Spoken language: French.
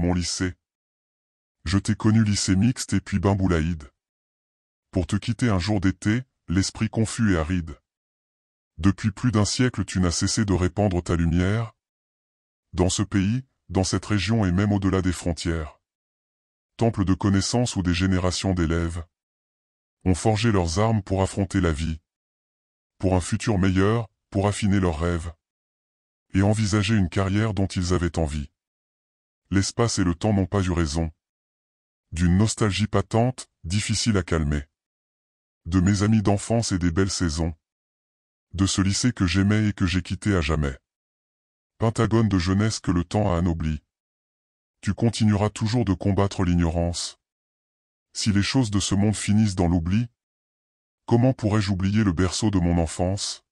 mon lycée. Je t'ai connu lycée mixte et puis bimboulaïde. Pour te quitter un jour d'été, l'esprit confus et aride. Depuis plus d'un siècle tu n'as cessé de répandre ta lumière. Dans ce pays, dans cette région et même au-delà des frontières. Temple de connaissances où des générations d'élèves ont forgé leurs armes pour affronter la vie. Pour un futur meilleur, pour affiner leurs rêves. Et envisager une carrière dont ils avaient envie l'espace et le temps n'ont pas eu raison. D'une nostalgie patente, difficile à calmer. De mes amis d'enfance et des belles saisons. De ce lycée que j'aimais et que j'ai quitté à jamais. Pentagone de jeunesse que le temps a anobli. Tu continueras toujours de combattre l'ignorance. Si les choses de ce monde finissent dans l'oubli, comment pourrais-je oublier le berceau de mon enfance